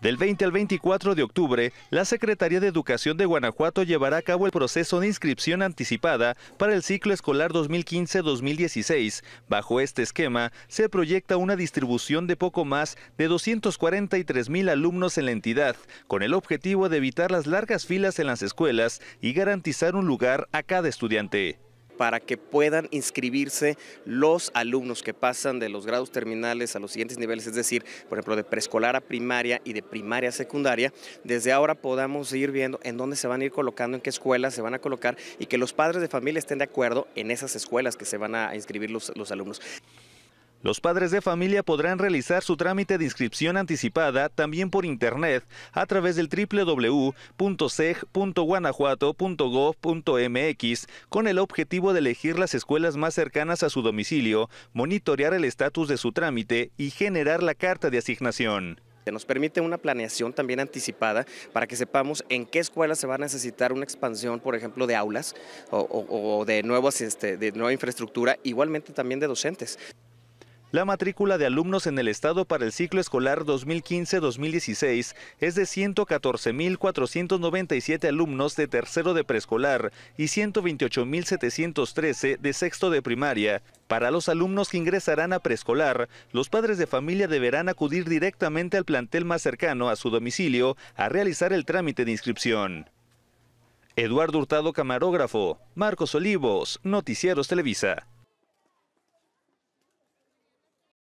Del 20 al 24 de octubre, la Secretaría de Educación de Guanajuato llevará a cabo el proceso de inscripción anticipada para el ciclo escolar 2015-2016. Bajo este esquema, se proyecta una distribución de poco más de 243 mil alumnos en la entidad, con el objetivo de evitar las largas filas en las escuelas y garantizar un lugar a cada estudiante para que puedan inscribirse los alumnos que pasan de los grados terminales a los siguientes niveles, es decir, por ejemplo, de preescolar a primaria y de primaria a secundaria, desde ahora podamos ir viendo en dónde se van a ir colocando, en qué escuelas se van a colocar y que los padres de familia estén de acuerdo en esas escuelas que se van a inscribir los, los alumnos. Los padres de familia podrán realizar su trámite de inscripción anticipada también por internet a través del www.seg.guanajuato.gov.mx con el objetivo de elegir las escuelas más cercanas a su domicilio, monitorear el estatus de su trámite y generar la carta de asignación. Nos permite una planeación también anticipada para que sepamos en qué escuela se va a necesitar una expansión, por ejemplo, de aulas o, este, de nueva infraestructura, igualmente también de docentes. La matrícula de alumnos en el estado para el ciclo escolar 2015-2016 es de 114.497 alumnos de tercero de preescolar y 128.713 de sexto de primaria. Para los alumnos que ingresarán a preescolar, los padres de familia deberán acudir directamente al plantel más cercano a su domicilio a realizar el trámite de inscripción. Eduardo Hurtado, camarógrafo. Marcos Olivos, Noticieros Televisa.